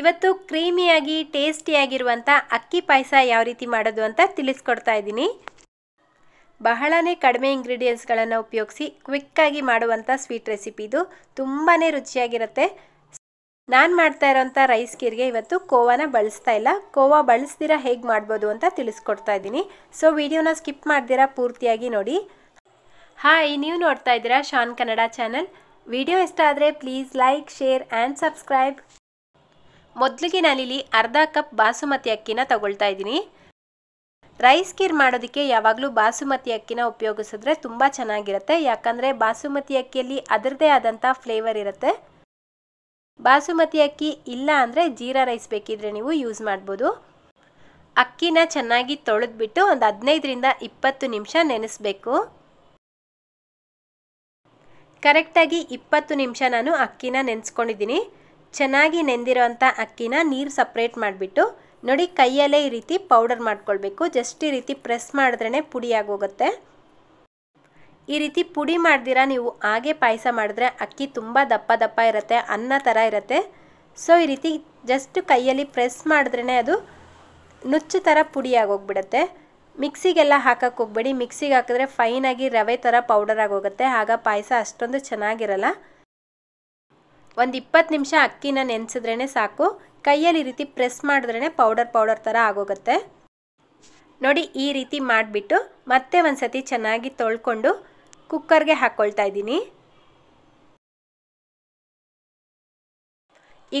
ಇವತ್ತು ಕ್ರೀಮಿಯಾಗಿ ಟೇಸ್ಟಿಯಾಗಿರುವಂಥ ಅಕ್ಕಿ ಪಾಯಸ ಯಾವ ರೀತಿ ಮಾಡೋದು ಅಂತ ತಿಳಿಸ್ಕೊಡ್ತಾ ಇದ್ದೀನಿ ಬಹಳನೇ ಕಡಿಮೆ ಇಂಗ್ರೀಡಿಯೆಂಟ್ಸ್ಗಳನ್ನು ಉಪಯೋಗಿಸಿ ಕ್ವಿಕ್ಕಾಗಿ ಮಾಡುವಂಥ ಸ್ವೀಟ್ ರೆಸಿಪಿ ಇದು ತುಂಬಾ ರುಚಿಯಾಗಿರುತ್ತೆ ನಾನು ಮಾಡ್ತಾ ಇರೋವಂಥ ರೈಸ್ ಕೀರ್ಗೆ ಇವತ್ತು ಕೋವಾನ ಬಳಸ್ತಾ ಇಲ್ಲ ಕೋವಾ ಬಳಸ್ದಿರ ಹೇಗೆ ಮಾಡ್ಬೋದು ಅಂತ ತಿಳಿಸ್ಕೊಡ್ತಾ ಇದ್ದೀನಿ ಸೊ ವಿಡಿಯೋನ ಸ್ಕಿಪ್ ಮಾಡ್ದಿರಾ ಪೂರ್ತಿಯಾಗಿ ನೋಡಿ ಹಾಯ್ ನೀವು ನೋಡ್ತಾ ಇದ್ದೀರಾ ಶಾನ್ ಕನ್ನಡ ಚಾನಲ್ ವಿಡಿಯೋ ಇಷ್ಟ ಆದರೆ please like share and subscribe ಮೊದಲಿಗೆ ನಾನಿಲ್ಲಿ ಅರ್ಧ ಕಪ್ ಬಾಸುಮತಿ ಅಕ್ಕಿನ ತಗೊಳ್ತಾ ಇದ್ದೀನಿ ರೈಸ್ ಕೀರ್ ಮಾಡೋದಕ್ಕೆ ಯಾವಾಗಲೂ ಬಾಸುಮತಿ ಅಕ್ಕಿನ ಉಪಯೋಗಿಸಿದ್ರೆ ತುಂಬ ಚೆನ್ನಾಗಿರುತ್ತೆ ಯಾಕಂದರೆ ಬಾಸುಮತಿ ಅಕ್ಕಿಯಲ್ಲಿ ಅದರದೇ ಆದಂಥ ಫ್ಲೇವರ್ ಇರುತ್ತೆ ಬಾಸುಮತಿ ಅಕ್ಕಿ ಇಲ್ಲ ಅಂದರೆ ಜೀರಾ ರೈಸ್ ಬೇಕಿದ್ರೆ ನೀವು ಯೂಸ್ ಮಾಡ್ಬೋದು ಅಕ್ಕಿನ ಚೆನ್ನಾಗಿ ತೊಳೆದ್ಬಿಟ್ಟು ಒಂದು ಹದಿನೈದರಿಂದ ಇಪ್ಪತ್ತು ನಿಮಿಷ ನೆನೆಸ್ಬೇಕು ಕರೆಕ್ಟಾಗಿ ಇಪ್ಪತ್ತು ನಿಮಿಷ ನಾನು ಅಕ್ಕಿನ ನೆನೆಸ್ಕೊಂಡಿದ್ದೀನಿ ಚೆನ್ನಾಗಿ ನೆಂದಿರೋಂಥ ಅಕ್ಕಿನ ನೀರು ಸಪ್ರೇಟ್ ಮಾಡಿಬಿಟ್ಟು ನೋಡಿ ಕೈಯಲ್ಲೇ ಈ ರೀತಿ ಪೌಡರ್ ಮಾಡ್ಕೊಳ್ಬೇಕು ಜಸ್ಟ್ ಈ ರೀತಿ ಪ್ರೆಸ್ ಮಾಡಿದ್ರೇ ಪುಡಿ ಆಗೋಗುತ್ತೆ ಈ ರೀತಿ ಪುಡಿ ಮಾಡ್ದಿರ ನೀವು ಹಾಗೆ ಪಾಯಸ ಮಾಡಿದ್ರೆ ಅಕ್ಕಿ ತುಂಬ ದಪ್ಪ ದಪ್ಪ ಇರುತ್ತೆ ಅನ್ನ ಥರ ಇರುತ್ತೆ ಸೊ ಈ ರೀತಿ ಜಸ್ಟ್ ಕೈಯಲ್ಲಿ ಪ್ರೆಸ್ ಮಾಡಿದ್ರೇ ಅದು ನುಚ್ಚು ಥರ ಪುಡಿ ಮಿಕ್ಸಿಗೆಲ್ಲ ಹಾಕಕ್ಕೆ ಹೋಗ್ಬೇಡಿ ಮಿಕ್ಸಿಗೆ ಹಾಕಿದ್ರೆ ಫೈನಾಗಿ ರವೆ ಥರ ಪೌಡರ್ ಆಗೋಗುತ್ತೆ ಆಗ ಪಾಯಸ ಅಷ್ಟೊಂದು ಚೆನ್ನಾಗಿರಲ್ಲ ಒಂದು ಇಪ್ಪತ್ತು ನಿಮಿಷ ಅಕ್ಕಿನ ನೆನೆಸಿದ್ರೇ ಸಾಕು ಕೈಯಲ್ಲಿ ಈ ರೀತಿ ಪ್ರೆಸ್ ಮಾಡಿದ್ರೇ ಪೌಡರ್ ಪೌಡರ್ ಥರ ಆಗೋಗುತ್ತೆ ನೋಡಿ ಈ ರೀತಿ ಮಾಡಿಬಿಟ್ಟು ಮತ್ತೆ ಒಂದು ಸತಿ ಚೆನ್ನಾಗಿ ತೊಳ್ಕೊಂಡು ಕುಕ್ಕರ್ಗೆ ಹಾಕ್ಕೊಳ್ತಾ ಇದ್ದೀನಿ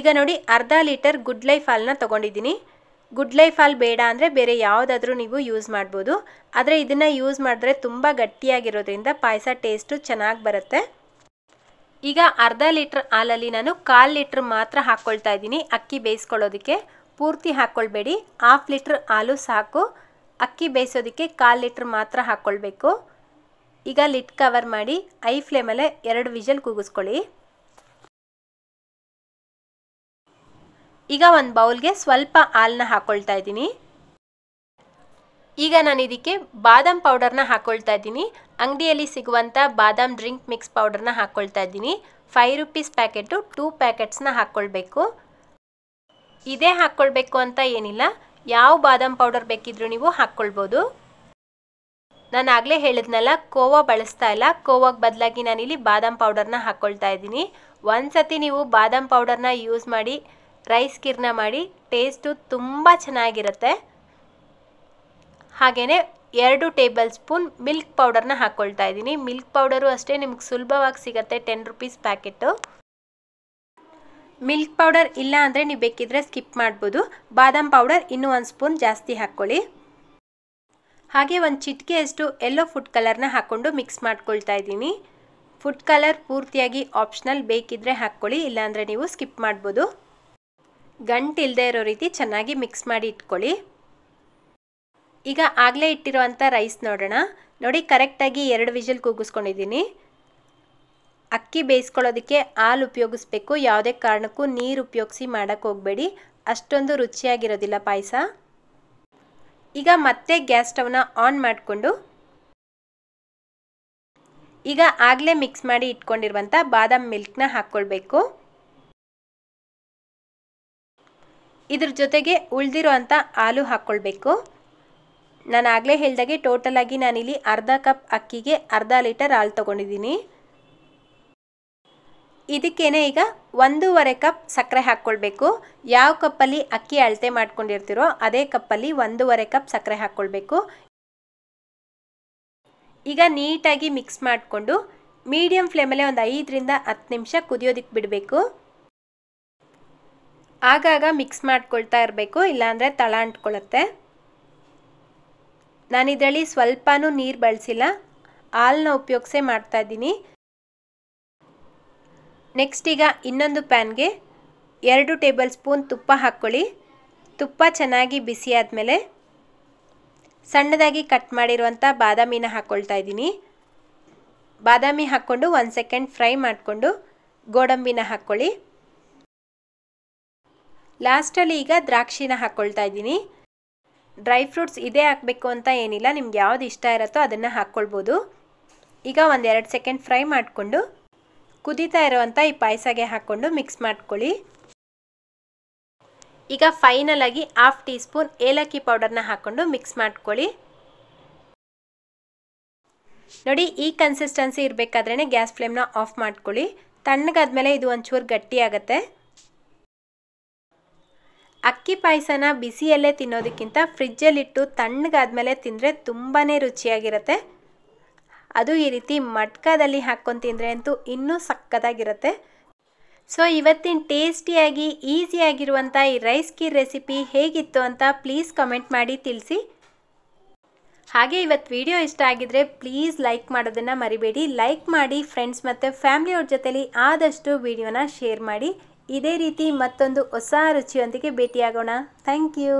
ಈಗ ನೋಡಿ ಅರ್ಧ ಲೀಟರ್ ಗುಡ್ ಲೈಫ್ ಹಾಲನ್ನ ತೊಗೊಂಡಿದ್ದೀನಿ ಗುಡ್ ಲೈಫ್ ಹಾಲ್ ಬೇಡ ಅಂದರೆ ಬೇರೆ ಯಾವುದಾದ್ರೂ ನೀವು ಯೂಸ್ ಮಾಡ್ಬೋದು ಆದರೆ ಇದನ್ನು ಯೂಸ್ ಮಾಡಿದ್ರೆ ತುಂಬ ಗಟ್ಟಿಯಾಗಿರೋದ್ರಿಂದ ಪಾಯಸ ಟೇಸ್ಟು ಚೆನ್ನಾಗಿ ಬರುತ್ತೆ ಈಗ ಅರ್ಧ ಲೀಟ್ರ್ ಹಾಲಲ್ಲಿ ನಾನು ಕಾಲು ಲೀಟ್ರ್ ಮಾತ್ರ ಹಾಕ್ಕೊಳ್ತಾ ಇದ್ದೀನಿ ಅಕ್ಕಿ ಬೇಯಿಸ್ಕೊಳ್ಳೋದಕ್ಕೆ ಪೂರ್ತಿ ಹಾಕ್ಕೊಳ್ಬೇಡಿ ಹಾಫ್ ಲೀಟ್ರ್ ಹಾಲು ಸಾಕು ಅಕ್ಕಿ ಬೇಯಿಸೋದಕ್ಕೆ ಕಾಲು ಲೀಟ್ರ್ ಮಾತ್ರ ಹಾಕ್ಕೊಳ್ಬೇಕು ಈಗ ಲಿಟ್ ಕವರ್ ಮಾಡಿ ಐ ಫ್ಲೇಮಲ್ಲೇ ಎರಡು ವಿಜಲ್ ಕೂಗಿಸ್ಕೊಳ್ಳಿ ಈಗ ಒಂದು ಬೌಲ್ಗೆ ಸ್ವಲ್ಪ ಹಾಲನ್ನ ಹಾಕ್ಕೊಳ್ತಾ ಇದ್ದೀನಿ ಈಗ ನಾನು ಇದಕ್ಕೆ ಬಾದಾಮ್ ಪೌಡರ್ನ ಹಾಕ್ಕೊಳ್ತಾ ಇದ್ದೀನಿ ಅಂಗಡಿಯಲ್ಲಿ ಸಿಗುವಂಥ ಬಾದಾಮ್ ಡ್ರಿಂಕ್ ಮಿಕ್ಸ್ ಪೌಡರ್ನ ಹಾಕ್ಕೊಳ್ತಾ ಇದ್ದೀನಿ ಫೈ ರುಪೀಸ್ ಪ್ಯಾಕೆಟು ಟೂ ಪ್ಯಾಕೆಟ್ಸ್ನ ಹಾಕ್ಕೊಳ್ಬೇಕು ಇದೇ ಹಾಕ್ಕೊಳ್ಬೇಕು ಅಂತ ಏನಿಲ್ಲ ಯಾವ ಬಾದಾಮ್ ಪೌಡರ್ ಬೇಕಿದ್ರೂ ನೀವು ಹಾಕ್ಕೊಳ್ಬೋದು ನಾನು ಆಗಲೇ ಹೇಳಿದ್ನಲ್ಲ ಕೋವಾ ಬಳಸ್ತಾ ಇಲ್ಲ ಕೋವಾಗೆ ಬದಲಾಗಿ ನಾನಿಲ್ಲಿ ಬಾದಾಮ್ ಪೌಡರ್ನ ಹಾಕ್ಕೊಳ್ತಾ ಇದ್ದೀನಿ ಒಂದು ಸತಿ ನೀವು ಬಾದಾಮ್ ಪೌಡರ್ನ ಯೂಸ್ ಮಾಡಿ ರೈಸ್ ಕಿರ್ನ ಮಾಡಿ ಟೇಸ್ಟು ತುಂಬ ಚೆನ್ನಾಗಿರುತ್ತೆ ಹಾಗೆಯೇ ಎರಡು ಟೇಬಲ್ ಸ್ಪೂನ್ ಮಿಲ್ಕ್ ಪೌಡರ್ನ ಹಾಕ್ಕೊಳ್ತಾ ಇದ್ದೀನಿ ಮಿಲ್ಕ್ ಪೌಡರು ಅಷ್ಟೇ ನಿಮ್ಗೆ ಸುಲಭವಾಗಿ ಸಿಗುತ್ತೆ ten rupees packet milk powder ಇಲ್ಲ ಅಂದರೆ ನೀವು ಬೇಕಿದ್ರೆ ಸ್ಕಿಪ್ ಮಾಡ್ಬೋದು ಬಾದಾಮ್ ಪೌಡರ್ ಇನ್ನೂ ಒಂದು ಸ್ಪೂನ್ ಜಾಸ್ತಿ ಹಾಕ್ಕೊಳ್ಳಿ ಹಾಗೆ ಒಂದು ಚಿಟಿಕೆಯಷ್ಟು ಎಲ್ಲೋ ಫುಡ್ ಕಲರ್ನ ಹಾಕ್ಕೊಂಡು ಮಿಕ್ಸ್ ಮಾಡ್ಕೊಳ್ತಾ ಇದ್ದೀನಿ ಫುಡ್ ಕಲರ್ ಪೂರ್ತಿಯಾಗಿ ಆಪ್ಷನಲ್ ಬೇಕಿದ್ದರೆ ಹಾಕ್ಕೊಳ್ಳಿ ಇಲ್ಲಾಂದರೆ ನೀವು ಸ್ಕಿಪ್ ಮಾಡ್ಬೋದು ಗಂಟಿಲ್ಲದೆ ಇರೋ ರೀತಿ ಚೆನ್ನಾಗಿ ಮಿಕ್ಸ್ ಮಾಡಿ ಇಟ್ಕೊಳ್ಳಿ ಈಗ ಆಗಲೇ ಇಟ್ಟಿರುವಂಥ ರೈಸ್ ನೋಡೋಣ ನೋಡಿ ಕರೆಕ್ಟಾಗಿ ಎರಡು ವಿಷಲ್ ಕೂಗಿಸ್ಕೊಂಡಿದ್ದೀನಿ ಅಕ್ಕಿ ಬೇಯಿಸ್ಕೊಳ್ಳೋದಕ್ಕೆ ಹಾಲು ಉಪಯೋಗಿಸ್ಬೇಕು ಯಾವುದೇ ಕಾರಣಕ್ಕೂ ನೀರು ಉಪಯೋಗಿಸಿ ಮಾಡೋಕ್ಕೆ ಹೋಗಬೇಡಿ ಅಷ್ಟೊಂದು ರುಚಿಯಾಗಿರೋದಿಲ್ಲ ಪಾಯಸ ಈಗ ಮತ್ತೆ ಗ್ಯಾಸ್ ಸ್ಟವ್ನ ಆನ್ ಮಾಡಿಕೊಂಡು ಈಗ ಆಗಲೇ ಮಿಕ್ಸ್ ಮಾಡಿ ಇಟ್ಕೊಂಡಿರುವಂಥ ಬಾದಾಮ್ ಮಿಲ್ಕ್ನ ಹಾಕ್ಕೊಳ್ಬೇಕು ಇದ್ರ ಜೊತೆಗೆ ಉಳಿದಿರುವಂಥ ಹಾಲು ಹಾಕ್ಕೊಳ್ಬೇಕು ನಾನು ಆಗಲೇ ಹೇಳ್ದಾಗೆ ಟೋಟಲಾಗಿ ನಾನಿಲ್ಲಿ ಅರ್ಧ ಕಪ್ ಅಕ್ಕಿಗೆ ಅರ್ಧ ಲೀಟರ್ ಹಾಲು ತೊಗೊಂಡಿದ್ದೀನಿ ಇದಕ್ಕೇನೆ ಈಗ ಒಂದೂವರೆ ಕಪ್ ಸಕ್ಕರೆ ಹಾಕ್ಕೊಳ್ಬೇಕು ಯಾವ ಕಪ್ಪಲ್ಲಿ ಅಕ್ಕಿ ಅಳತೆ ಮಾಡ್ಕೊಂಡಿರ್ತೀರೋ ಅದೇ ಕಪ್ಪಲ್ಲಿ ಒಂದೂವರೆ ಕಪ್ ಸಕ್ಕರೆ ಹಾಕ್ಕೊಳ್ಬೇಕು ಈಗ ನೀಟಾಗಿ ಮಿಕ್ಸ್ ಮಾಡಿಕೊಂಡು ಮೀಡಿಯಂ ಫ್ಲೇಮಲ್ಲೇ ಒಂದು ಐದರಿಂದ ಹತ್ತು ನಿಮಿಷ ಕುದಿಯೋದಕ್ಕೆ ಬಿಡಬೇಕು ಆಗಾಗ ಮಿಕ್ಸ್ ಮಾಡ್ಕೊಳ್ತಾ ಇರಬೇಕು ಇಲ್ಲಾಂದರೆ ತಳ ಅಂಟ್ಕೊಳ್ಳುತ್ತೆ ನಾನು ಇದರಲ್ಲಿ ಸ್ವಲ್ಪನೂ ನೀರು ಬಳಸಿಲ್ಲ ಹಾಲನ್ನ ಉಪಯೋಗಿಸೇ ಮಾಡ್ತಾಯಿದ್ದೀನಿ ನೆಕ್ಸ್ಟ್ ಈಗ ಇನ್ನೊಂದು ಪ್ಯಾನ್ಗೆ ಎರಡು ಟೇಬಲ್ ಸ್ಪೂನ್ ತುಪ್ಪ ಹಾಕ್ಕೊಳ್ಳಿ ತುಪ್ಪ ಚೆನ್ನಾಗಿ ಬಿಸಿ ಆದಮೇಲೆ ಸಣ್ಣದಾಗಿ ಕಟ್ ಮಾಡಿರುವಂಥ ಬಾದಾಮಿನ ಹಾಕ್ಕೊಳ್ತಾ ಇದ್ದೀನಿ ಬಾದಾಮಿ ಹಾಕ್ಕೊಂಡು ಒಂದು ಸೆಕೆಂಡ್ ಫ್ರೈ ಮಾಡಿಕೊಂಡು ಗೋಡಂಬಿನ ಹಾಕ್ಕೊಳ್ಳಿ ಲಾಸ್ಟಲ್ಲಿ ಈಗ ದ್ರಾಕ್ಷಿನ ಹಾಕ್ಕೊಳ್ತಾ ಇದ್ದೀನಿ ಡ್ರೈ ಫ್ರೂಟ್ಸ್ ಇದೇ ಹಾಕಬೇಕು ಅಂತ ಏನಿಲ್ಲ ನಿಮ್ಗೆ ಯಾವ್ದು ಇಷ್ಟ ಇರುತ್ತೋ ಅದನ್ನು ಹಾಕ್ಕೊಳ್ಬೋದು ಈಗ ಒಂದು ಎರಡು ಸೆಕೆಂಡ್ ಫ್ರೈ ಮಾಡಿಕೊಂಡು ಕುದೀತಾ ಇರುವಂಥ ಈ ಪಾಯಸಗೆ ಹಾಕ್ಕೊಂಡು ಮಿಕ್ಸ್ ಮಾಡ್ಕೊಳ್ಳಿ ಈಗ ಫೈನಲ್ ಆಗಿ ಹಾಫ್ ಟೀ ಸ್ಪೂನ್ ಏಲಕ್ಕಿ ಪೌಡರ್ನ ಹಾಕ್ಕೊಂಡು ಮಿಕ್ಸ್ ಮಾಡ್ಕೊಳ್ಳಿ ನೋಡಿ ಈ ಕನ್ಸಿಸ್ಟೆನ್ಸಿ ಇರಬೇಕಾದ್ರೆ ಗ್ಯಾಸ್ ಫ್ಲೇಮ್ನ ಆಫ್ ಮಾಡ್ಕೊಳ್ಳಿ ತಣ್ಣಗಾದ್ಮೇಲೆ ಇದು ಒಂಚೂರು ಗಟ್ಟಿ ಆಗುತ್ತೆ ಅಕ್ಕಿ ಪಾಯಸನ ಬಿಸಿಯಲ್ಲೇ ತಿನ್ನೋದಕ್ಕಿಂತ ಫ್ರಿಜ್ಜಲ್ಲಿಟ್ಟು ತಣ್ಣಗಾದ್ಮೇಲೆ ತಿಂದರೆ ತುಂಬಾ ರುಚಿಯಾಗಿರುತ್ತೆ ಅದು ಈ ರೀತಿ ಮಟ್ಕದಲ್ಲಿ ಹಾಕ್ಕೊಂಡು ತಿಂದರೆ ಅಂತೂ ಇನ್ನೂ ಸಕ್ಕತ್ತಾಗಿರುತ್ತೆ ಸೊ ಇವತ್ತಿನ ಟೇಸ್ಟಿಯಾಗಿ ಈಸಿಯಾಗಿರುವಂಥ ಈ ರೈಸ್ ಕೀರ್ ರೆಸಿಪಿ ಹೇಗಿತ್ತು ಅಂತ ಪ್ಲೀಸ್ ಕಮೆಂಟ್ ಮಾಡಿ ತಿಳಿಸಿ ಹಾಗೆ ಇವತ್ತು ವಿಡಿಯೋ ಇಷ್ಟ ಆಗಿದ್ರೆ ಪ್ಲೀಸ್ ಲೈಕ್ ಮಾಡೋದನ್ನು ಮರಿಬೇಡಿ ಲೈಕ್ ಮಾಡಿ ಫ್ರೆಂಡ್ಸ್ ಮತ್ತು ಫ್ಯಾಮಿಲಿಯವ್ರ ಜೊತೆಲಿ ಆದಷ್ಟು ವಿಡಿಯೋನ ಶೇರ್ ಮಾಡಿ ಇದೇ ರೀತಿ ಮತ್ತೊಂದು ಹೊಸ ರುಚಿಯೊಂದಿಗೆ ಭೇಟಿಯಾಗೋಣ ಥ್ಯಾಂಕ್ ಯು